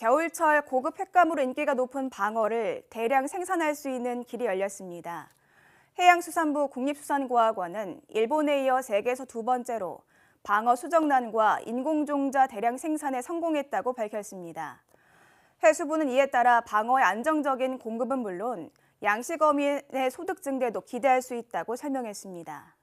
겨울철 고급 횟감으로 인기가 높은 방어를 대량 생산할 수 있는 길이 열렸습니다. 해양수산부 국립수산과학원은 일본에 이어 세계에서 두 번째로 방어 수정란과 인공종자 대량 생산에 성공했다고 밝혔습니다. 해수부는 이에 따라 방어의 안정적인 공급은 물론 양식 어민의 소득 증대도 기대할 수 있다고 설명했습니다.